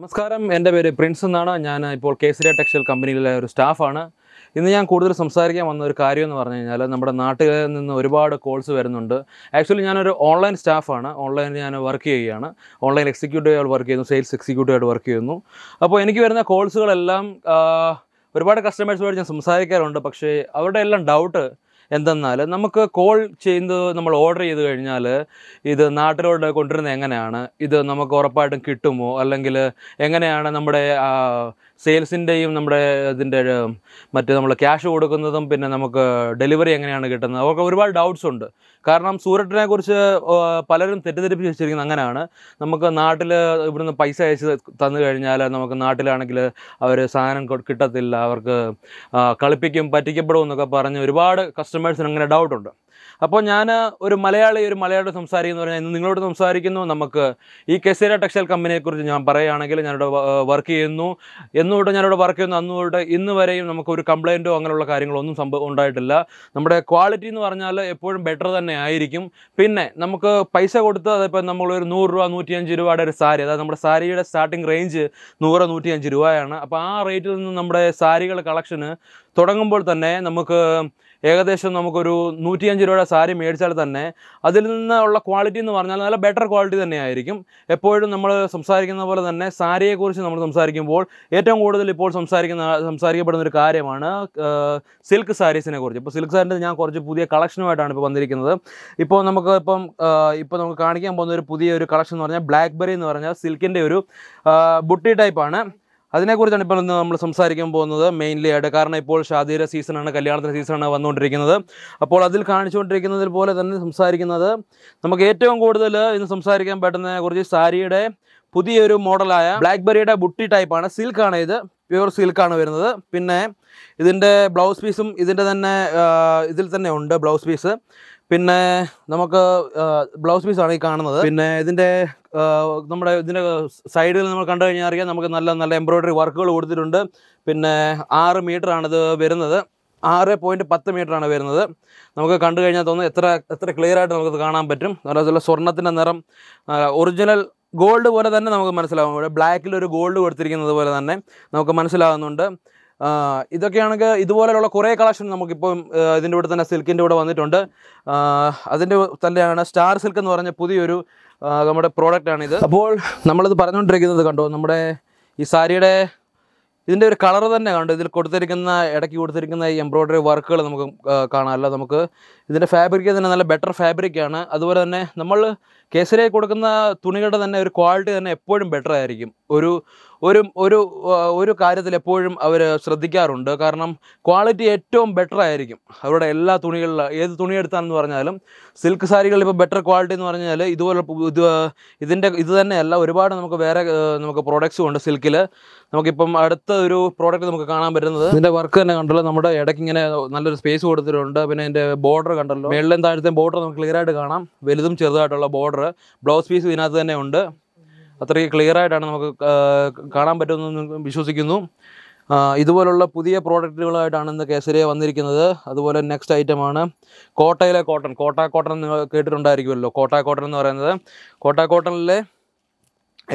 നമസ്കാരം എൻ്റെ പേര് പ്രിൻസ് എന്നാണ് ഞാൻ ഇപ്പോൾ കേസരി ടെക്സ്റ്റൈൽ കമ്പനിയിലെ ഒരു സ്റ്റാഫാണ് ഇന്ന് ഞാൻ കൂടുതൽ സംസാരിക്കാൻ വന്ന ഒരു കാര്യം എന്ന് പറഞ്ഞു കഴിഞ്ഞാൽ നമ്മുടെ നാട്ടിൽ നിന്ന് ഒരുപാട് കോൾസ് വരുന്നുണ്ട് ആക്ച്വലി ഞാനൊരു ഓൺലൈൻ സ്റ്റാഫാണ് ഓൺലൈനിൽ ഞാൻ വർക്ക് ചെയ്യുകയാണ് ഓൺലൈൻ എക്സിക്യൂട്ടീവായിട്ട് വർക്ക് ചെയ്യുന്നു സെയിൽസ് എക്സിക്യൂട്ടീവ് വർക്ക് ചെയ്യുന്നു അപ്പോൾ എനിക്ക് വരുന്ന കോൾസുകളെല്ലാം ഒരുപാട് കസ്റ്റമേഴ്സുമായിട്ട് ഞാൻ സംസാരിക്കാറുണ്ട് പക്ഷേ അവരുടെ എല്ലാം ഡൗട്ട് എന്തെന്നാൽ നമുക്ക് കോൾ ചെയ്യുന്നത് നമ്മൾ ഓർഡർ ചെയ്ത് കഴിഞ്ഞാൽ ഇത് നാട്ടിലോട്ട് കൊണ്ടുവരുന്നത് എങ്ങനെയാണ് ഇത് നമുക്ക് ഉറപ്പായിട്ടും കിട്ടുമോ അല്ലെങ്കിൽ എങ്ങനെയാണ് നമ്മുടെ സെയിൽസിൻ്റെയും നമ്മുടെ ഇതിൻ്റെ മറ്റേ നമ്മൾ ക്യാഷ് കൊടുക്കുന്നതും പിന്നെ നമുക്ക് ഡെലിവറി എങ്ങനെയാണ് കിട്ടുന്നത് അതൊക്കെ ഒരുപാട് ഡൗട്ട്സ് ഉണ്ട് കാരണം സൂരട്ടിനെ കുറിച്ച് പലരും തെറ്റിദ്ധരിപ്പിച്ച് വെച്ചിരിക്കുന്നത് അങ്ങനെയാണ് നമുക്ക് നാട്ടിൽ ഇവിടുന്ന് പൈസ അയച്ച് തന്നു കഴിഞ്ഞാൽ നമുക്ക് നാട്ടിലാണെങ്കിൽ അവർ സാധനം കിട്ടത്തില്ല അവർക്ക് കളിപ്പിക്കും പറ്റിക്കപ്പെടും എന്നൊക്കെ പറഞ്ഞ് ഒരുപാട് കസ്റ്റമേഴ്സ് കസ്റ്റമേഴ്സിന് അങ്ങനെ ഡൗട്ടുണ്ട് അപ്പോൾ ഞാൻ ഒരു മലയാളി ഒരു മലയാളി സംസാരിക്കുന്നു പറഞ്ഞാൽ ഇന്ന് നിങ്ങളോട് സംസാരിക്കുന്നു നമുക്ക് ഈ കെസേര ടെക്സ്റ്റൈൽ കമ്പനിയെക്കുറിച്ച് ഞാൻ പറയുകയാണെങ്കിൽ ഞാനിവിടെ വർക്ക് ചെയ്യുന്നു എന്നുകൊണ്ട് ഞാനിവിടെ വർക്ക് ചെയ്യുന്നു അന്നുകൊണ്ട് ഇന്ന് വരെയും നമുക്ക് ഒരു കംപ്ലയിൻറ്റോ അങ്ങനെയുള്ള കാര്യങ്ങളൊന്നും സംഭവം ഉണ്ടായിട്ടില്ല നമ്മുടെ ക്വാളിറ്റി എന്ന് പറഞ്ഞാൽ എപ്പോഴും ബെറ്റർ തന്നെ ആയിരിക്കും പിന്നെ നമുക്ക് പൈസ കൊടുത്ത് അതിപ്പോൾ നമ്മളൊരു നൂറ് രൂപ നൂറ്റിയഞ്ച് രൂപയുടെ ഒരു സാരി അതായത് നമ്മുടെ സാരിയുടെ സ്റ്റാർട്ടിംഗ് റേഞ്ച് നൂറ് നൂറ്റിയഞ്ച് രൂപയാണ് അപ്പോൾ ആ റേറ്റിൽ നിന്ന് നമ്മുടെ സാരികളുടെ കളക്ഷന് തുടങ്ങുമ്പോൾ തന്നെ നമുക്ക് ഏകദേശം നമുക്കൊരു നൂറ്റിയഞ്ച് രൂപയുടെ സാരി മേടിച്ചാൽ തന്നെ അതിൽ നിന്നുള്ള ക്വാളിറ്റി എന്ന് പറഞ്ഞാൽ നല്ല ബെറ്റർ ക്വാളിറ്റി തന്നെയായിരിക്കും എപ്പോഴും നമ്മൾ സംസാരിക്കുന്ന പോലെ തന്നെ സാരിയെക്കുറിച്ച് നമ്മൾ സംസാരിക്കുമ്പോൾ ഏറ്റവും കൂടുതൽ ഇപ്പോൾ സംസാരിക്കുന്ന സംസാരിക്കപ്പെടുന്ന ഒരു കാര്യമാണ് സിൽക്ക് സാരീസിനെ കുറിച്ച് ഇപ്പോൾ സിൽക്ക് സാരിൻ്റെ ഞാൻ കുറച്ച് പുതിയ കളക്ഷനുമായിട്ടാണ് ഇപ്പോൾ വന്നിരിക്കുന്നത് ഇപ്പോൾ നമുക്ക് ഇപ്പം ഇപ്പോൾ നമുക്ക് കാണിക്കാൻ പോകുന്ന ഒരു പുതിയ ഒരു കളക്ഷൻ എന്ന് പറഞ്ഞാൽ ബ്ലാക്ക് ബെറി എന്ന് പറഞ്ഞാൽ സിൽക്കിൻ്റെ ഒരു ബുട്ടി ടൈപ്പാണ് അതിനെക്കുറിച്ചാണ് ഇപ്പോൾ ഇന്ന് നമ്മൾ സംസാരിക്കാൻ പോകുന്നത് മെയിൻലി ആയിട്ട് കാരണം ഇപ്പോൾ ഷാദിയുടെ സീസണാണ് കല്യാണത്തിൻ്റെ സീസണാണ് വന്നുകൊണ്ടിരിക്കുന്നത് അപ്പോൾ അതിൽ കാണിച്ചുകൊണ്ടിരിക്കുന്നതിൽ പോലെ തന്നെ സംസാരിക്കുന്നത് നമുക്ക് ഏറ്റവും കൂടുതൽ ഇന്ന് സംസാരിക്കാൻ കുറിച്ച് സാരിയുടെ പുതിയൊരു മോഡലായ ബ്ലാക്ക് ബെറിയുടെ ബുട്ടി ടൈപ്പാണ് സിൽക്കാണ് ഇത് പ്യുവർ സിൽക്കാണ് വരുന്നത് പിന്നെ ഇതിൻ്റെ ബ്ലൗസ് പീസും ഇതിൻ്റെ തന്നെ ഇതിൽ തന്നെ ഉണ്ട് ബ്ലൗസ് പീസ് പിന്നെ നമുക്ക് ബ്ലൗസ് ആണ് ഈ കാണുന്നത് പിന്നെ ഇതിന്റെ നമ്മുടെ ഇതിന്റെ സൈഡിൽ നമ്മൾ കണ്ടു കഴിഞ്ഞാൽ അറിയാം നമുക്ക് നല്ല നല്ല എംബ്രോയിഡറി വർക്കുകൾ കൊടുത്തിട്ടുണ്ട് പിന്നെ ആറ് മീറ്റർ ആണ് ഇത് വരുന്നത് ആറ് പോയിന്റ് പത്ത് മീറ്റർ ആണ് വരുന്നത് നമുക്ക് കണ്ടു കഴിഞ്ഞാൽ തോന്നുന്നു എത്ര എത്ര ക്ലിയർ ആയിട്ട് നമുക്ക് കാണാൻ പറ്റും അതുപോലെ സ്വർണത്തിന്റെ നിറം ഒറിജിനൽ ഗോൾഡ് പോലെ തന്നെ നമുക്ക് മനസ്സിലാവും ഇവിടെ ബ്ലാക്കിൽ ഒരു ഗോൾഡ് കൊടുത്തിരിക്കുന്നത് പോലെ തന്നെ നമുക്ക് മനസ്സിലാവുന്നുണ്ട് ഇതൊക്കെയാണെങ്കിൽ ഇതുപോലെയുള്ള കുറേ കളക്ഷൻ നമുക്കിപ്പം ഇതിൻ്റെ കൂടെ തന്നെ സിൽക്കിൻ്റെ കൂടെ വന്നിട്ടുണ്ട് അതിൻ്റെ തന്നെയാണ് സ്റ്റാർ സിൽക്ക് എന്ന് പറഞ്ഞ പുതിയൊരു നമ്മുടെ പ്രോഡക്റ്റാണ് ഇത് അപ്പോൾ നമ്മളിത് പറഞ്ഞുകൊണ്ടിരിക്കുന്നത് കണ്ടോ നമ്മുടെ ഈ സാരിയുടെ ഇതിൻ്റെ ഒരു കളർ തന്നെ കണ്ടു ഇതിൽ കൊടുത്തിരിക്കുന്ന ഇടയ്ക്ക് കൊടുത്തിരിക്കുന്ന ഈ എംബ്രോയ്ഡറി വർക്കുകൾ നമുക്ക് കാണാമല്ലോ നമുക്ക് ഇതിൻ്റെ ഫാബ്രിക് തന്നെ നല്ല ബെറ്റർ ഫാബ്രിക്കാണ് അതുപോലെ തന്നെ നമ്മൾ കേസരി കൊടുക്കുന്ന തുണികളുടെ തന്നെ ഒരു ക്വാളിറ്റി തന്നെ എപ്പോഴും ബെറ്റർ ആയിരിക്കും ഒരു ഒരു ഒരു ഒരു കാര്യത്തിൽ എപ്പോഴും അവർ ശ്രദ്ധിക്കാറുണ്ട് കാരണം ക്വാളിറ്റി ഏറ്റവും ബെറ്റർ ആയിരിക്കും അവരുടെ എല്ലാ തുണികളിലും ഏത് തുണി എടുത്താണെന്ന് പറഞ്ഞാലും സിൽക്ക് സാരികളിൽ ഇപ്പോൾ ബെറ്റർ ക്വാളിറ്റി എന്ന് പറഞ്ഞാൽ ഇതുപോലെ ഇത് ഇതിൻ്റെ ഇത് തന്നെയല്ല ഒരുപാട് നമുക്ക് വേറെ നമുക്ക് പ്രോഡക്റ്റ്സും ഉണ്ട് സിൽക്കിൽ നമുക്കിപ്പം അടുത്ത ഒരു പ്രോഡക്റ്റ് നമുക്ക് കാണാൻ പറ്റുന്നത് ഇതിൻ്റെ വർക്ക് തന്നെ കണ്ടല്ലോ നമ്മുടെ ഇടയ്ക്ക് ഇങ്ങനെ നല്ലൊരു സ്പേസ് കൊടുത്തിട്ടുണ്ട് പിന്നെ അതിൻ്റെ ബോർഡർ കണ്ടല്ലോ മേളിലും താഴത്തെ ബോർഡർ നമുക്ക് ക്ലിയർ ആയിട്ട് കാണാം വലുതും ചെറുതായിട്ടുള്ള ബോർഡർ ഓർഡർ ബ്ലൗസ് പീസ് ഇതിനകത്ത് തന്നെ ഉണ്ട് അത്രയ്ക്ക് ക്ലിയർ ആയിട്ടാണ് നമുക്ക് കാണാൻ പറ്റുമെന്ന് വിശ്വസിക്കുന്നു ഇതുപോലുള്ള പുതിയ പ്രോഡക്റ്റുകളായിട്ടാണ് ഇന്ന് കേസരിയ വന്നിരിക്കുന്നത് അതുപോലെ നെക്സ്റ്റ് ഐറ്റമാണ് കോട്ടയിലെ കോട്ടൺ കോട്ട കോട്ടൺ നിങ്ങൾ കേട്ടിട്ടുണ്ടായിരിക്കുമല്ലോ കോട്ട കോട്ടൺ എന്ന് പറയുന്നത് കോട്ട കോട്ടണിലെ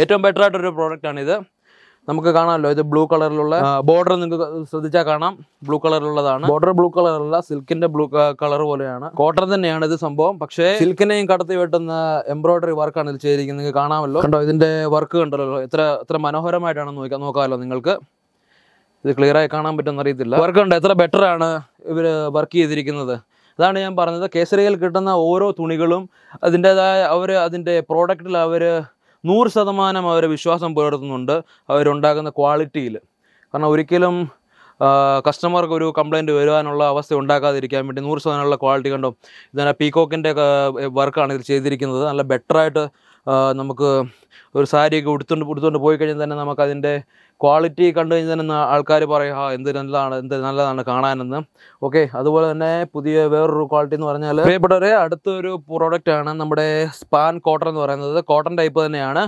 ഏറ്റവും ബെറ്റർ ആയിട്ടൊരു പ്രോഡക്റ്റാണിത് നമുക്ക് കാണാമല്ലോ ഇത് ബ്ലൂ കളറിലുള്ള ബോർഡർ നിങ്ങൾക്ക് ശ്രദ്ധിച്ചാൽ കാണാം ബ്ലൂ കളറിലുള്ളതാണ് ബോർഡർ ബ്ലൂ കളറല്ല സിൽക്കിന്റെ ബ്ലൂ കളർ പോലെയാണ് കോട്ടൺ തന്നെയാണ് ഇത് സംഭവം പക്ഷേ സിൽക്കിനെയും കടത്തി വെട്ടുന്ന എംബ്രോയിഡറി വർക്കാണ് ഇതിൽ ചെയ്തിരിക്കുന്നത് നിങ്ങൾക്ക് കാണാമല്ലോ കണ്ടോ ഇതിന്റെ വർക്ക് കണ്ടല്ലോ എത്ര എത്ര മനോഹരമായിട്ടാണ് നോക്കാം നോക്കാമല്ലോ നിങ്ങൾക്ക് ഇത് ക്ലിയർ ആയി കാണാൻ പറ്റുമെന്ന് അറിയത്തില്ല വർക്ക് ഉണ്ട് എത്ര ബെറ്റർ ആണ് ഇവർ വർക്ക് ചെയ്തിരിക്കുന്നത് അതാണ് ഞാൻ പറഞ്ഞത് കേസരിയിൽ കിട്ടുന്ന ഓരോ തുണികളും അതിൻ്റെതായ അവർ അതിൻ്റെ പ്രോഡക്റ്റിൽ അവർ നൂറ് ശതമാനം അവരെ വിശ്വാസം പുലർത്തുന്നുണ്ട് അവരുണ്ടാക്കുന്ന ക്വാളിറ്റിയിൽ കാരണം ഒരിക്കലും കസ്റ്റമർക്ക് ഒരു കംപ്ലൈൻറ്റ് വരുവാനുള്ള അവസ്ഥ ഉണ്ടാക്കാതിരിക്കാൻ വേണ്ടി നൂറ് ശതമാനമുള്ള ക്വാളിറ്റി കണ്ടോ ഇതാണ് പീകോക്കിൻ്റെ വർക്കാണ് ഇതിൽ ചെയ്തിരിക്കുന്നത് നല്ല ബെറ്ററായിട്ട് നമുക്ക് ഒരു സാരിയൊക്കെ ഉടുത്തുകൊണ്ട് ഉടുത്തുകൊണ്ട് പോയി കഴിഞ്ഞാൽ തന്നെ നമുക്കതിൻ്റെ ക്വാളിറ്റി കണ്ടു കഴിഞ്ഞാൽ തന്നെ ആൾക്കാർ പറയും ആ എന്ത് നല്ലതാണ് എന്ത് നല്ലതാണ് കാണാനെന്ന് ഓക്കെ അതുപോലെ തന്നെ പുതിയ വേറൊരു ക്വാളിറ്റി എന്ന് പറഞ്ഞാൽ പ്രിയപ്പെട്ടവരെ അടുത്തൊരു പ്രോഡക്റ്റാണ് നമ്മുടെ സ്പാൻ കോട്ടൺ എന്ന് പറയുന്നത് കോട്ടൺ ടൈപ്പ് തന്നെയാണ്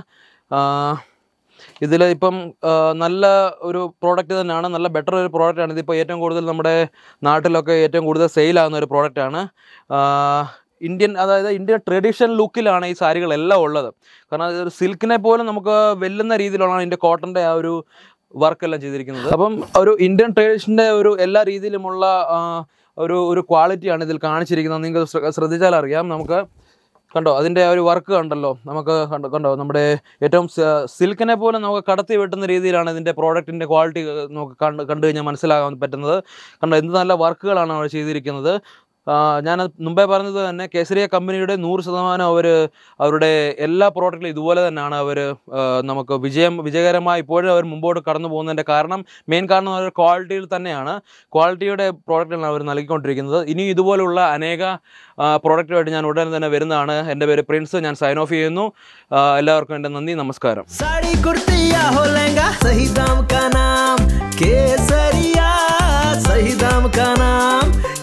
ഇതിൽ ഇപ്പം നല്ല ഒരു പ്രോഡക്റ്റ് തന്നെയാണ് നല്ല ബെറ്റർ ഒരു പ്രോഡക്റ്റാണ് ഇതിപ്പോൾ ഏറ്റവും കൂടുതൽ നമ്മുടെ നാട്ടിലൊക്കെ ഏറ്റവും കൂടുതൽ സെയിലാകുന്ന ഒരു പ്രോഡക്റ്റാണ് ഇന്ത്യൻ അതായത് ഇന്ത്യൻ ട്രഡീഷണൽ ലുക്കിലാണ് ഈ സാരികളെല്ലാം ഉള്ളത് കാരണം അതൊരു സിൽക്കിനെ പോലും നമുക്ക് വെല്ലുന്ന രീതിയിലാണ് ഇതിൻ്റെ കോട്ടൻ്റെ ആ ഒരു വർക്കെല്ലാം ചെയ്തിരിക്കുന്നത് അപ്പം ഒരു ഇന്ത്യൻ ട്രഡീഷൻ്റെ ഒരു എല്ലാ രീതിയിലുമുള്ള ഒരു ഒരു ക്വാളിറ്റിയാണ് ഇതിൽ കാണിച്ചിരിക്കുന്നത് നിങ്ങൾക്ക് ശ്രദ്ധിച്ചാൽ അറിയാം നമുക്ക് കണ്ടോ അതിൻ്റെ ഒരു വർക്ക് കണ്ടല്ലോ നമുക്ക് കണ്ടോ കണ്ടോ നമ്മുടെ ഏറ്റവും സിൽക്കിനെ പോലെ നമുക്ക് കടത്തി വെട്ടുന്ന രീതിയിലാണ് ഇതിൻ്റെ പ്രോഡക്റ്റിൻ്റെ ക്വാളിറ്റി നമുക്ക് കണ്ട് കണ്ടു കഴിഞ്ഞാൽ മനസ്സിലാകാൻ പറ്റുന്നത് കണ്ടോ എന്ത് നല്ല വർക്കുകളാണ് അവർ ചെയ്തിരിക്കുന്നത് ഞാൻ മുമ്പേ പറഞ്ഞത് തന്നെ കേസരിയ കമ്പനിയുടെ നൂറ് ശതമാനം അവർ അവരുടെ എല്ലാ പ്രോഡക്റ്റിലും ഇതുപോലെ തന്നെയാണ് അവർ നമുക്ക് വിജയം വിജയകരമായി ഇപ്പോഴും അവർ മുമ്പോട്ട് കടന്നു പോകുന്നതിൻ്റെ കാരണം മെയിൻ കാരണം അവർ ക്വാളിറ്റിയിൽ തന്നെയാണ് ക്വാളിറ്റിയുടെ പ്രോഡക്റ്റാണ് അവർ നൽകിക്കൊണ്ടിരിക്കുന്നത് ഇനി ഇതുപോലുള്ള അനേക പ്രോഡക്റ്റുമായിട്ട് ഞാൻ ഉടനെ തന്നെ വരുന്നതാണ് എൻ്റെ പേര് പ്രിൻസ് ഞാൻ സൈൻ ഓഫ് ചെയ്യുന്നു എല്ലാവർക്കും എൻ്റെ നന്ദി നമസ്കാരം സഹി ദാം കാ നാം